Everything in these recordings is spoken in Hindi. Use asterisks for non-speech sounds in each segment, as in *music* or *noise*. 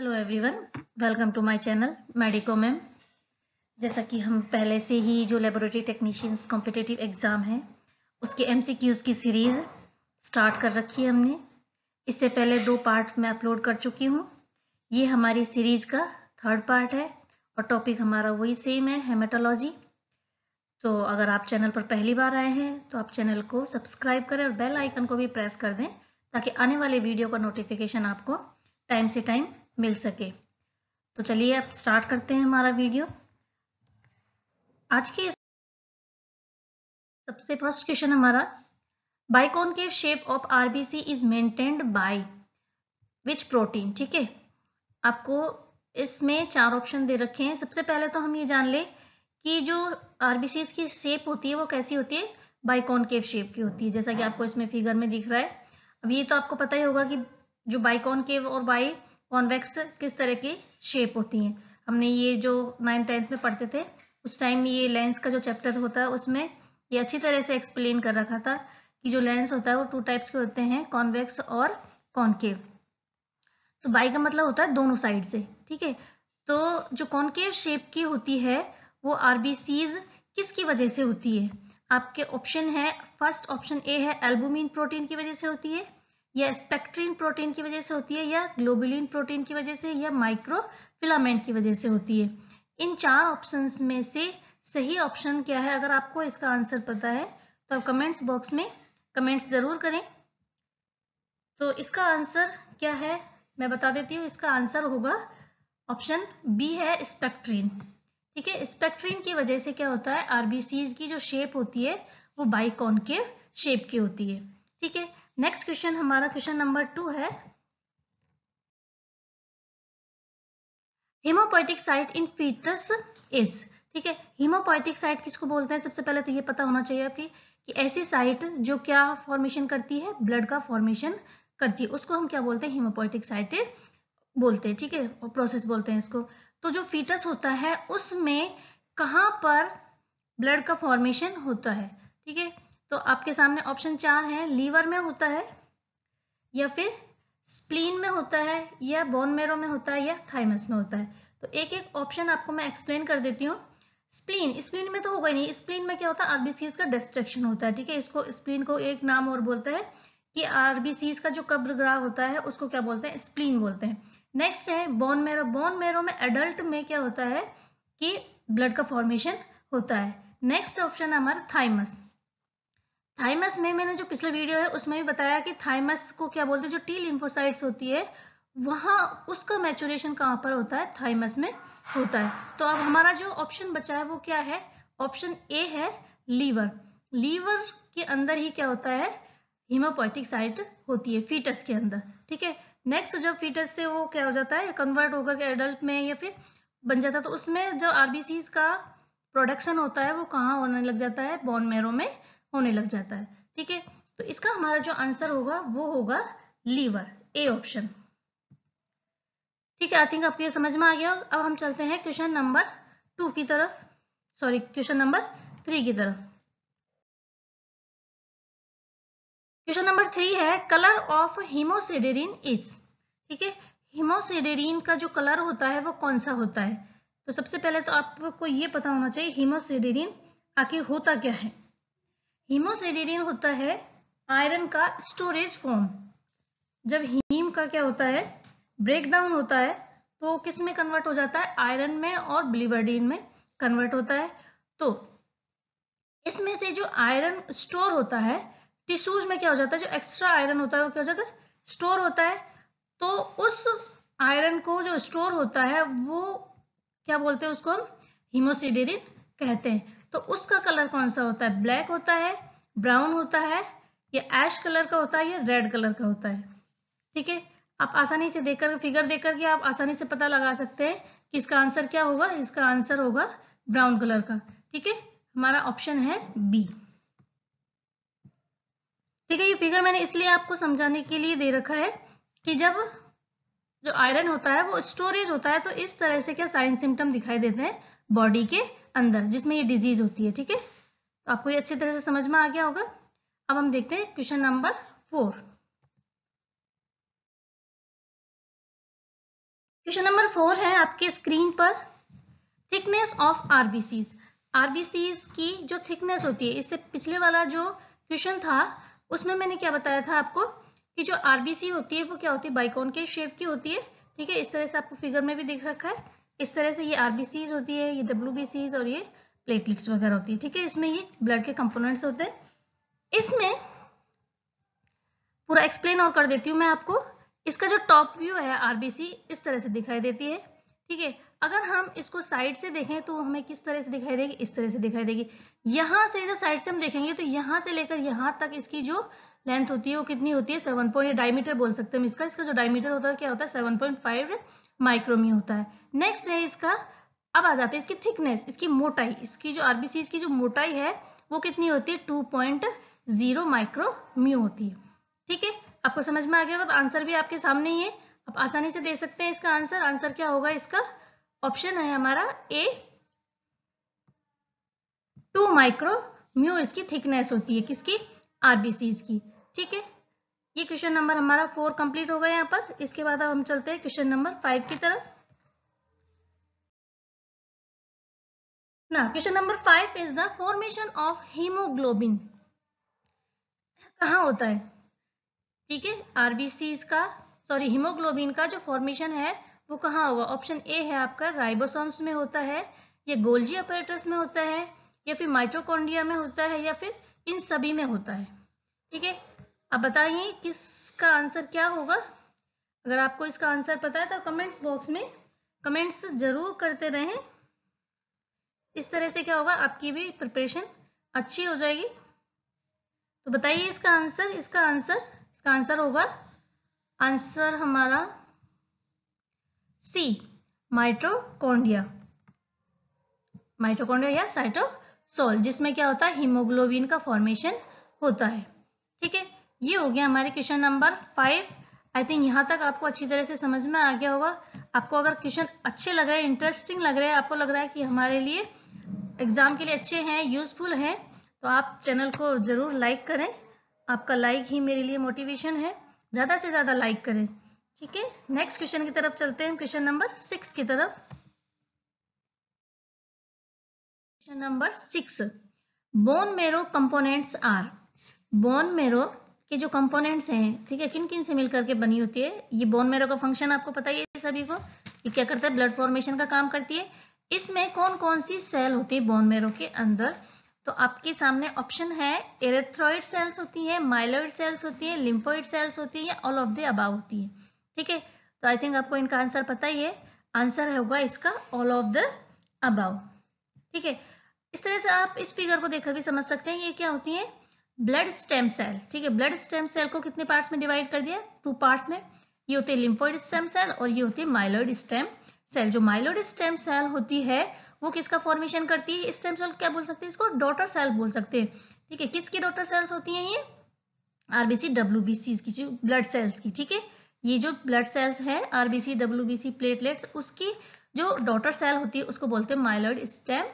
Hello everyone welcome to my channel medico ma'am जैसा कि हम पहले से ही जो लेबोरेटरी टेक्नीशियंस कॉम्पिटेटिव एग्ज़ाम है उसके एमसीक्यूज़ की सीरीज़ स्टार्ट कर रखी है हमने इससे पहले दो पार्ट मैं अपलोड कर चुकी हूँ ये हमारी सीरीज़ का थर्ड पार्ट है और टॉपिक हमारा वही सेम है हेमाटोलॉजी तो अगर आप चैनल पर पहली बार आए हैं तो आप चैनल को सब्सक्राइब करें और बेल आइकन को भी प्रेस कर दें ताकि आने वाले वीडियो का नोटिफिकेशन आपको टाइम से टाइम मिल सके तो चलिए अब स्टार्ट करते हैं हमारा वीडियो आज के सबसे फर्स्ट क्वेश्चन हमारा के shape of RBC is maintained by which protein ठीक है आपको इसमें चार ऑप्शन दे रखे हैं सबसे पहले तो हम ये जान ले कि जो आरबीसी की शेप होती है वो कैसी होती है बाइकॉनकेव शेप की होती है जैसा कि आपको इसमें फिगर में दिख रहा है अब ये तो आपको पता ही होगा कि जो बाइकॉनकेव और बाई कॉन्वेक्स किस तरह की शेप होती हैं हमने ये जो नाइन टेंथ में पढ़ते थे उस टाइम ये लेंस का जो चैप्टर होता है उसमें ये अच्छी तरह से एक्सप्लेन कर रखा था कि जो लेंस होता है वो टू टाइप्स के होते हैं कॉन्वेक्स और कॉन्केव तो बाई का मतलब होता है दोनों साइड से ठीक है तो जो कॉन्केव शेप की होती है वो आरबीसीज किसकी वजह से होती है आपके ऑप्शन है फर्स्ट ऑप्शन ए है एल्बुमिन प्रोटीन की वजह से होती है या स्पेक्ट्रीन प्रोटीन की वजह से होती है या ग्लोबुलिन प्रोटीन की वजह से या माइक्रोफिलामेंट की वजह से होती है इन चार ऑप्शंस में से सही ऑप्शन क्या है अगर आपको इसका आंसर पता है तो आप कमेंट्स बॉक्स में कमेंट्स जरूर करें तो इसका आंसर क्या है मैं बता देती हूँ इसका आंसर होगा ऑप्शन बी है स्पेक्ट्रीन ठीक है स्पेक्ट्रीन की वजह से क्या होता है आरबीसी की जो शेप होती है वो बाइकॉन के शेप की होती है ठीक है नेक्स्ट क्वेश्चन हमारा क्वेश्चन नंबर टू है haemopoietic site in foetus is ठीक है हीमोपोइटिक साइट किसको बोलते हैं सबसे पहले तो ये पता होना चाहिए आपकी कि ऐसी साइट जो क्या फॉर्मेशन करती है ब्लड का फॉर्मेशन करती है उसको हम क्या बोलते हैं हिमोपोटिक साइट बोलते हैं ठीक है और प्रोसेस बोलते हैं इसको तो जो फीटस होता है उसमें कहाँ पर ब्लड का फॉर्मेशन होता है ठीक है तो आपके सामने ऑप्शन चार है लीवर में होता है या फिर स्प्लीन में होता है या बोन मेरो में होता है या थाइमस में होता है तो एक एक ऑप्शन आपको मैं एक्सप्लेन कर देती हूँ स्प्लीन स्प्लीन में तो होगा ही नहीं स्प्लीन में क्या होता है आरबीसीज का डिस्ट्रक्शन होता है ठीक है इसको स्प्लीन को एक नाम और बोलता है कि आरबीसीज का जो कब्र ग्राह होता है उसको क्या बोलते हैं स्प्लीन बोलते हैं नेक्स्ट है बोन मेरो बोन मेरो में एडल्ट में क्या होता है कि ब्लड का फॉर्मेशन होता है नेक्स्ट ऑप्शन है हमारा थाइमस थाइमस में मैंने जो पिछला वीडियो है उसमें भी बताया कि थाइमस को क्या बोलते हैं जो टी लिम्फोसाइट्स होती है वहाँ उसका मैचुरेशन कहाँ पर होता है थाइमस में होता है तो अब हमारा जो ऑप्शन बचा है वो क्या है ऑप्शन ए है लीवर लीवर के अंदर ही क्या होता है हीमोपोइटिक साइट होती है फीटस के अंदर ठीक है नेक्स्ट जब फीटस से वो क्या हो जाता है कन्वर्ट होकर के एडल्ट में या फिर बन जाता है तो उसमें जो आरबीसी का प्रोडक्शन होता है वो कहाँ होने लग जाता है बॉन मेरो में होने लग जाता है ठीक है तो इसका हमारा जो आंसर होगा वो होगा लीवर ए ऑप्शन ठीक है आई थिंक आपको ये समझ में आ गया अब हम चलते हैं क्वेश्चन नंबर टू की तरफ सॉरी क्वेश्चन नंबर थ्री की तरफ क्वेश्चन नंबर थ्री है कलर ऑफ हिमोसिडेरिन इज ठीक है हिमोसिडेरिन का जो कलर होता है वो कौन सा होता है तो सबसे पहले तो आपको ये पता होना चाहिए हिमोसिडेरिन आखिर होता क्या है हीमोसिडिन होता है आयरन का स्टोरेज फॉर्म जब हीम का क्या होता है ब्रेकडाउन होता है तो किस में कन्वर्ट हो जाता है आयरन में और ब्लिवर्डीन में कन्वर्ट होता है तो इसमें से जो आयरन स्टोर होता है टिश्यूज में क्या हो जाता है जो एक्स्ट्रा आयरन होता है वो क्या हो जाता है स्टोर होता है तो उस आयरन को जो स्टोर होता है वो क्या बोलते हैं उसको हम हीमोसिडेरिन कहते हैं तो उसका कलर कौन सा होता है ब्लैक होता है ब्राउन होता है या एश कलर का होता है या रेड कलर का होता है ठीक है आप आसानी से देखकर फिगर देख के आप आसानी से पता लगा सकते हैं कि इसका आंसर क्या होगा इसका आंसर होगा ब्राउन कलर का ठीक है हमारा ऑप्शन है बी ठीक है ये फिगर मैंने इसलिए आपको समझाने के लिए दे रखा है कि जब जो आयरन होता है वो स्टोरेज होता है तो इस तरह से क्या साइन सिम्टम दिखाई देते हैं बॉडी के अंदर जिसमें ये डिजीज होती है ठीक है तो आपको ये अच्छी तरह से समझ में आ गया होगा अब हम देखते हैं question number four question number four है आपके स्क्रीन पर थिकनेस ऑफ आरबीसी आरबीसीज की जो थिकनेस होती है इससे पिछले वाला जो क्वेश्चन था उसमें मैंने क्या बताया था आपको कि जो आरबीसी होती है वो क्या होती है बाइकॉन के शेप की होती है ठीक है इस तरह से आपको फिगर में भी दिख रखा है इस तरह से ये आरबीसीज होती है ये डब्ल्यू और ये प्लेटलेट्स वगैरह होती है ठीक है इसमें ये ब्लड के कंपोनेंट्स होते हैं इसमें पूरा एक्सप्लेन और कर देती हूँ मैं आपको इसका जो टॉप व्यू है आरबीसी इस तरह से दिखाई देती है ठीक है अगर हम इसको साइड से देखें तो हमें किस तरह से दिखाई देगी इस तरह से दिखाई देगी यहाँ से जब साइड से हम देखेंगे तो यहाँ से लेकर यहाँ तक इसकी जो लेंथ होती है वो कितनी होती है सेवन पॉइंट डायमीटर बोल सकते हैं इसका इसका जो डायमीटर होता है क्या होता है सेवन पॉइंट फाइव माइक्रोमी होता है नेक्स्ट है इसका अब आ जाते हैं इसकी थिकनेस इसकी मोटाई इसकी जो आरबीसी की जो मोटाई है वो कितनी होती है टू पॉइंट जीरो माइक्रोम्यू होती है ठीक है आपको समझ में आ गया होगा तो आंसर भी आपके सामने ही है आप आसानी से दे सकते हैं इसका आंसर आंसर क्या होगा इसका ऑप्शन है हमारा ए टू माइक्रो म्यू इसकी थिकनेस होती है किसकी आरबीसी की ठीक है ये क्वेश्चन नंबर हमारा फोर कंप्लीट हो गया यहाँ पर इसके बाद अब हम चलते हैं क्वेश्चन नंबर फाइव की तरफ ना question number five is the formation of haemoglobin कहा होता है ठीक है आरबीसी का सॉरी हीमोग्लोबिन का जो फॉर्मेशन है वो कहाँ होगा ऑप्शन ए है आपका राइबोसोम्स में होता है या गोल्जी अपरेटस में होता है या फिर माइटोकॉन्ड्रिया में होता है या फिर इन सभी में होता है ठीक है अब बताइए किसका आंसर क्या होगा अगर आपको इसका आंसर पता है तो कमेंट्स बॉक्स में कमेंट्स जरूर करते रहें इस तरह से क्या होगा आपकी भी प्रिपरेशन अच्छी हो जाएगी तो बताइए इसका आंसर इसका आंसर इसका आंसर होगा आंसर हमारा सी माइट्रोकोन्डिया माइट्रोकोंडिया या साइटोसोल जिसमें क्या होता है हीमोग्लोबिन का फॉर्मेशन होता है ठीक है ये हो गया हमारे question number five I think यहाँ तक आपको अच्छी तरह से समझ में आ गया होगा आपको अगर क्वेश्चन अच्छे लग रहे हैं इंटरेस्टिंग लग रहे हैं आपको लग रहा है कि हमारे लिए एग्जाम के लिए अच्छे हैं यूजफुल हैं तो आप चैनल को ज़रूर लाइक करें आपका लाइक ही मेरे लिए मोटिवेशन है ज़्यादा से ज़्यादा लाइक करें ठीक है नेक्स्ट क्वेश्चन की तरफ चलते हैं क्वेश्चन नंबर सिक्स की तरफ question number six bone marrow components are bone marrow कि जो कंपोनेंट्स हैं ठीक है किन किन से मिलकर के बनी होती है ये बोन मेरो का फंक्शन आपको पता ही है सभी को ये क्या करता है ब्लड फॉर्मेशन का काम करती है इसमें कौन कौन सी सेल होती है बोन मेरो के अंदर तो आपके सामने ऑप्शन है एरेथ्रॉइड सेल्स होती है माइलॉइड सेल्स होती है लिम्फोइड सेल्स होती है ऑल ऑफ द अबाव होती है ठीक है तो आई थिंक आपको इनका आंसर पता ही है आंसर होगा इसका ऑल ऑफ द अबाव ठीक है इस तरह से आप इस फिगर को देखकर भी समझ सकते हैं ये क्या होती है ब्लड स्टेम सेल ठीक है ब्लड स्टेम सेल को कितने पार्ट्स में डिवाइड कर दिया टू पार्ट्स में ये होते हैं लिम्फोइड स्टेम सेल और ये होते हैं माइलॉइड स्टेम सेल जो माइलोइड स्टेम सेल होती है वो किसका फॉर्मेशन करती है स्टेम सेल क्या बोल सकते हैं इसको डॉटर सेल बोल सकते हैं ठीक है किसकी डॉटर सेल्स होती हैं ये आरबीसी डब्ल्यूबीसी की ब्लड सेल्स की ठीक है ये जो ब्लड सेल्स हैं आरबीसी सी प्लेटलेट्स उसकी जो डॉटर सेल होती है उसको बोलते हैं माइलॉइड स्टेम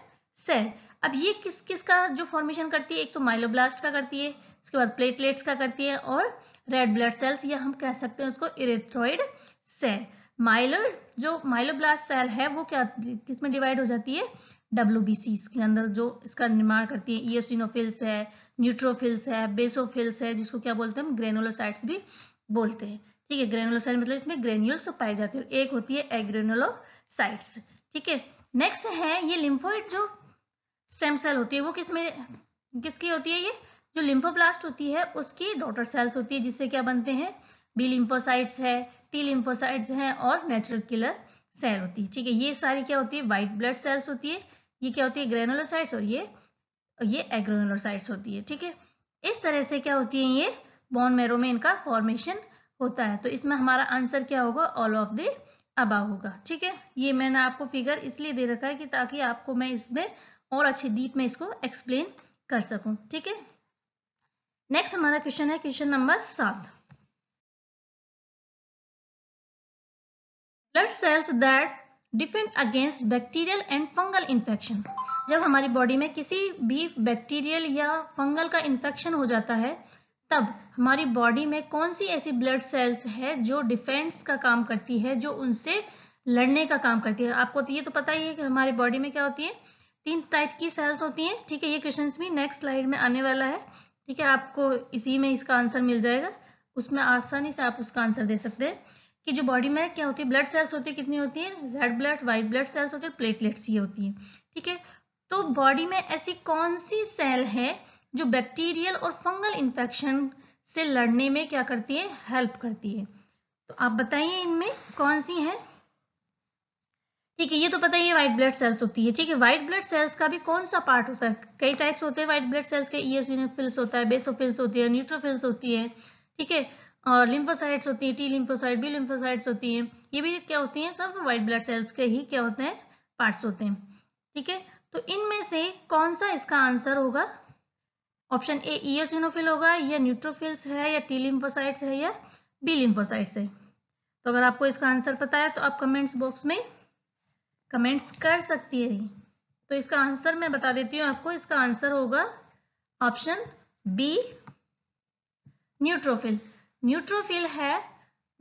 सेल अब ये किस किस का जो फॉर्मेशन करती है एक तो माइलोब्लास्ट का करती है इसके बाद प्लेटलेट्स का करती है और रेड ब्लड सेल्स या हम कह सकते हैं उसको इरेथ्रॉइड सेल माइलो जो माइलोब्लास्ट सेल है वो क्या किस में डिवाइड हो जाती है डब्ल्यू के अंदर जो इसका निर्माण करती है ईसिनोफिल्स है न्यूट्रोफिल्स है बेसोफिल्स है जिसको क्या बोलते हैं हम ग्रेनोलोसाइट्स भी बोलते हैं ठीक है ग्रेनोलोसाइट मतलब इसमें ग्रेन्यूल्स पाए जाते हैं एक होती है एग्रेनोलोसाइट्स ठीक है नेक्स्ट है ये लिम्फोइड जो स्टेम सेल होती है वो किस में किसकी होती है ये जो लिम्फोब्लास्ट होती है उसकी डॉटर सेल्स होती है जिससे क्या बनते हैं बी लिम्फोसाइड्स है टी लिम्फोसाइड्स हैं और नेचुरल किलर सेल होती है ठीक है ये सारी क्या होती है व्हाइट ब्लड सेल्स होती है ये क्या होती है ग्रेनोलोसाइड्स और ये ये एग्रोनोसाइट्स होती है ठीक है इस तरह से क्या होती है ये बॉन मेरो में इनका फॉर्मेशन होता है तो इसमें हमारा आंसर क्या होगा ऑल ऑफ द अबा होगा ठीक है ये मैंने आपको फिगर इसलिए दे रखा है कि ताकि आपको मैं इसमें और अच्छी डीप में इसको एक्सप्लेन कर सकूं ठीक है नेक्स्ट हमारा क्वेश्चन है क्वेश्चन नंबर सात blood cells that defend against bacterial and fungal infection जब हमारी बॉडी में किसी भी बैक्टीरियल या फंगल का इन्फेक्शन हो जाता है तब हमारी बॉडी में कौन सी ऐसी ब्लड सेल्स है जो डिफेंस का काम करती है जो उनसे लड़ने का काम करती है आपको तो ये तो पता ही है कि हमारी बॉडी में क्या होती है तीन टाइप की सेल्स होती हैं ठीक है ये क्वेश्चन भी नेक्स्ट स्लाइड में आने वाला है ठीक है आपको इसी में इसका आंसर मिल जाएगा उसमें आसानी से आप उसका आंसर दे सकते हैं कि जो बॉडी में क्या होती है ब्लड सेल्स होती है कितनी होती है red blood white blood cells होते हैं प्लेटलेट्स ये होती है ठीक है तो बॉडी में ऐसी कौन सी सेल है जो बैक्टीरियल और फंगल इन्फेक्शन से लड़ने में क्या करती है हेल्प करती है तो आप बताइए इनमें कौन सी है ठीक है ये तो पता ही है व्हाइट ब्लड सेल्स होती है ठीक है व्हाइट ब्लड सेल्स का भी कौन सा पार्ट होता है कई टाइप्स होते हैं व्हाइट ब्लड सेल्स के ई होता है बेसोफिल्स होती है न्यूट्रोफिल्स होती है ठीक है और लिम्फोसाइट्स होती है टी लिम्फोसाइट बी लिम्फोसाइट्स होती है ये भी क्या होती है सब व्हाइट ब्लड सेल्स के ही क्या होते हैं पार्ट्स होते हैं ठीक है तो इनमें से कौन सा इसका आंसर होगा ऑप्शन ए ईएस होगा या न्यूट्रोफिल्स है या टी लिम्फोसाइट्स है या बी लिम्फोसाइट्स है तो अगर आपको इसका आंसर पता है तो आप कमेंट्स बॉक्स में कमेंट्स कर सकती है तो इसका आंसर मैं बता देती हूँ आपको इसका आंसर होगा ऑप्शन बी न्यूट्रोफिल न्यूट्रोफिल है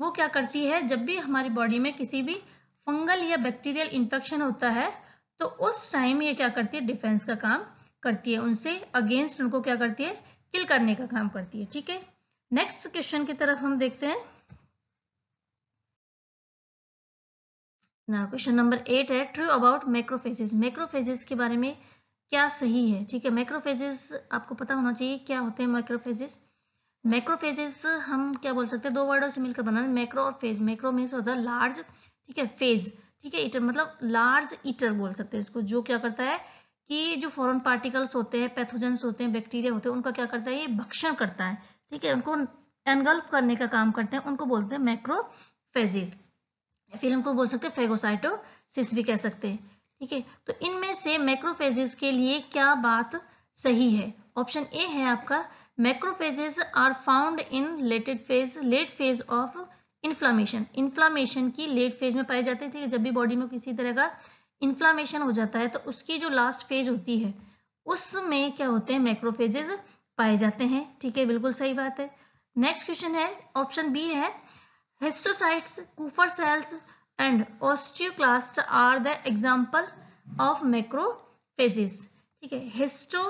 वो क्या करती है जब भी हमारी बॉडी में किसी भी फंगल या बैक्टीरियल इन्फेक्शन होता है तो उस टाइम ये क्या करती है डिफेंस का काम करती है उनसे अगेंस्ट उनको क्या करती है किल करने का काम करती है ठीक है नेक्स्ट क्वेश्चन की तरफ हम देखते हैं ना क्वेश्चन नंबर एट है ट्रू अबाउट मैक्रोफेजेस मैक्रोफेजेस के बारे में क्या सही है ठीक है मैक्रोफेजेस आपको पता होना चाहिए क्या होते हैं मैक्रोफेजेस मैक्रोफेजेस हम क्या बोल सकते हैं दो वर्डों से मिलकर बना मैक्रो और फेज मैक्रो मीन्स होता है लार्ज ठीक है फेज ठीक है इटर मतलब लार्ज ईटर बोल सकते हैं इसको जो क्या करता है कि जो फॉरन पार्टिकल्स होते हैं पैथोजेंस होते हैं बैक्टीरिया होते हैं उनका क्या करता है ये भक्षण करता है ठीक है उनको एनगल्फ करने का काम करते हैं उनको बोलते हैं मैक्रोफेजिस फिर हमको बोल सकते हैं फेगोसाइटोसिस भी कह सकते हैं ठीक है तो इनमें से मैक्रोफेजिस के लिए क्या बात सही है ऑप्शन ए है आपका macrophages are found in late phase late phase of inflammation inflammation की लेट फेज में पाए जाते हैं ठीक है जब भी बॉडी में किसी तरह का इन्फ्लामेशन हो जाता है तो उसकी जो लास्ट फेज होती है उसमें क्या होते हैं मैक्रोफेजेस पाए जाते हैं ठीक है बिल्कुल सही बात है नेक्स्ट क्वेश्चन है ऑप्शन बी है Histocytes, Kupffer cells and osteoclasts are the example of macrophages. ठीक है हिस्टो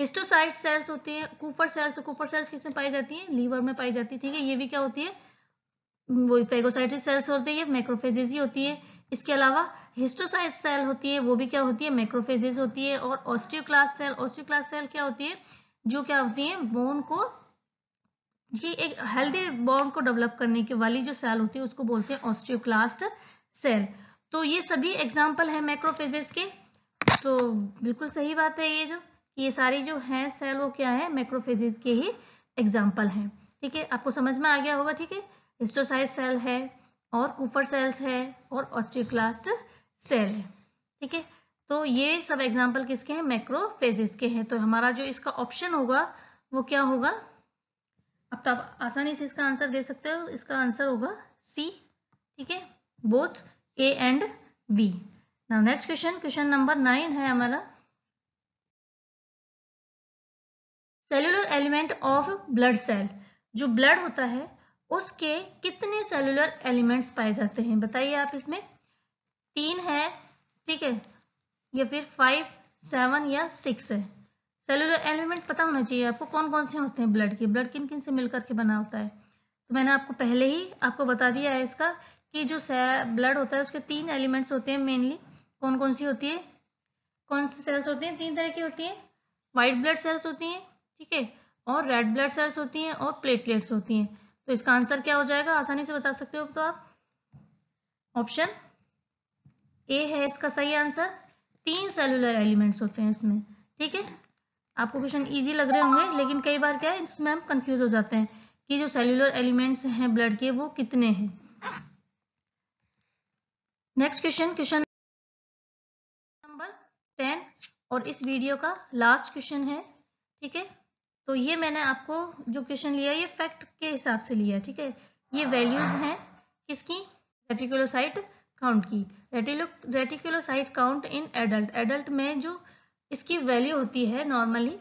हिस्टोसाइट सेल्स होती है कूफर सेल्स कूफर सेल्स किसमें paayi jati है liver mein paayi jati hai theek hai ye bhi kya hoti hai वो फेगोसाइटिस सेल्स होती है मैक्रोफेजेज ही होती है इसके अलावा हिस्टोसाइट सेल होती है वो भी क्या होती है मैक्रोफेजेज होती है और ऑस्टियोक्लास सेल ऑस्टियोक्लास सेल क्या होती है जो क्या होती है बोन को जी एक हेल्दी बॉन्ड को डेवलप करने के वाली जो सेल होती है उसको बोलते हैं ऑस्टियोक्लास्ट सेल तो ये सभी एग्जाम्पल है मैक्रोफेजेस के तो बिल्कुल सही बात है ये जो ये सारी जो है सेल वो क्या है मैक्रोफेजेस के ही एग्जाम्पल हैं ठीक है आपको समझ में आ गया होगा ठीक है हिस्टोसाइज सेल है और कूफर सेल्स है और ऑस्टियोक्लास्ट सेल है ठीक है तो ये सब एग्जाम्पल किसके हैं मैक्रोफेजिस के हैं तो हमारा जो इसका ऑप्शन होगा वो क्या होगा अब तो आप आसानी से इसका आंसर दे सकते हो इसका आंसर होगा सी ठीक है both A and B now next question question number nine है हमारा cellular element of blood cell जो ब्लड होता है उसके कितने सेलुलर एलिमेंट्स पाए जाते हैं बताइए आप इसमें तीन है ठीक है या फिर फाइव सेवन या सिक्स है सेलुलर एलिमेंट पता होना चाहिए आपको कौन कौन से होते हैं ब्लड के ब्लड किन किन से मिलकर के बना होता है तो मैंने आपको पहले ही आपको बता दिया है इसका कि जो ब्लड होता है उसके तीन एलिमेंट्स होते हैं मेनली कौन कौन सी होती है कौन सी सेल्स होती हैं तीन तरह की होती हैं वाइट ब्लड सेल्स होती हैं ठीक है और रेड ब्लड सेल्स होती हैं और प्लेटलेट्स होती हैं तो इसका आंसर क्या हो जाएगा आसानी से बता सकते हो तो आप ऑप्शन ए है इसका सही आंसर तीन सेलुलर एलिमेंट्स होते हैं इसमें ठीक है आपको क्वेश्चन इजी लग रहे होंगे लेकिन कई बार क्या है इसमें हम कंफ्यूज हो जाते हैं कि जो सेल्यूलर एलिमेंट्स हैं ब्लड के वो कितने हैं next question question number ten और इस वीडियो का लास्ट क्वेश्चन है ठीक है तो ये मैंने आपको जो क्वेश्चन लिया ये फैक्ट के हिसाब से लिया ठीक है ये वैल्यूज हैं किसकी रेटिकुलोसाइट काउंट की reticulocyte count in adult adult में जो इसकी वैल्यू होती है नॉर्मली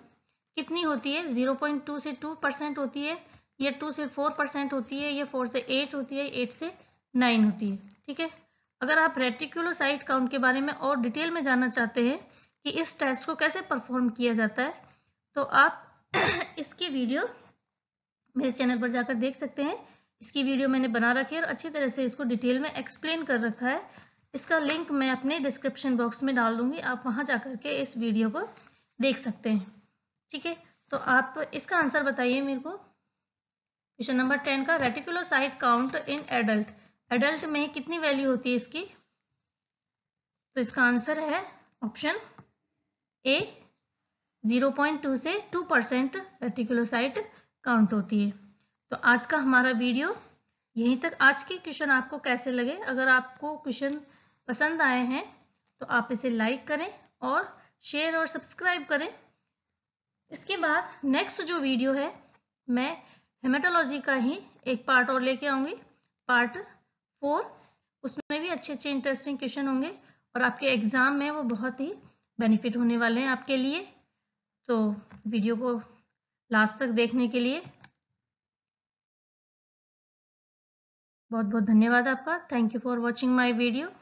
कितनी होती है 0.2 से 2 परसेंट होती है या 2 से 4 परसेंट होती है या 4 से 8 होती है 8 से 9 होती है ठीक है अगर आप रेटिकुलोसाइट काउंट के बारे में और डिटेल में जानना चाहते हैं कि इस टेस्ट को कैसे परफॉर्म किया जाता है तो आप *clears throat* इसकी वीडियो मेरे चैनल पर जाकर देख सकते हैं इसकी वीडियो मैंने बना रखी है और अच्छी तरह से इसको डिटेल में एक्सप्लेन कर रखा है इसका लिंक मैं अपने डिस्क्रिप्शन बॉक्स में डाल दूंगी आप वहां जाकर के इस वीडियो को देख सकते हैं ठीक है तो आप इसका आंसर बताइए मेरे को क्वेश्चन नंबर टेन का reticular count in adult adult में कितनी वैल्यू होती है इसकी तो इसका आंसर है ऑप्शन ए 0.2 से 2 परसेंट रेटिकुलोसाइट काउंट होती है तो आज का हमारा वीडियो यहीं तक आज के क्वेश्चन आपको कैसे लगे अगर आपको क्वेश्चन पसंद आए हैं तो आप इसे लाइक करें और शेयर और सब्सक्राइब करें इसके बाद नेक्स्ट जो वीडियो है मैं हेमाटोलॉजी का ही एक पार्ट और लेके आऊँगी पार्ट फोर उसमें भी अच्छे अच्छे इंटरेस्टिंग क्वेश्चन होंगे और आपके एग्ज़ाम में वो बहुत ही बेनिफिट होने वाले हैं आपके लिए तो वीडियो को लास्ट तक देखने के लिए बहुत बहुत धन्यवाद आपका thank you for watching my video